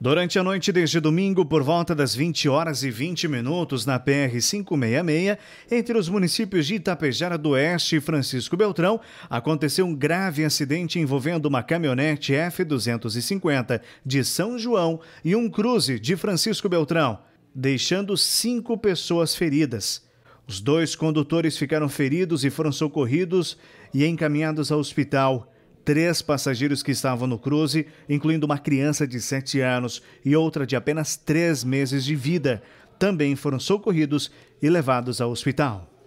Durante a noite deste domingo, por volta das 20 horas e 20 minutos, na PR 566, entre os municípios de Itapejara do Oeste e Francisco Beltrão, aconteceu um grave acidente envolvendo uma caminhonete F-250 de São João e um cruze de Francisco Beltrão, deixando cinco pessoas feridas. Os dois condutores ficaram feridos e foram socorridos e encaminhados ao hospital três passageiros que estavam no cruze, incluindo uma criança de 7 anos e outra de apenas 3 meses de vida, também foram socorridos e levados ao hospital.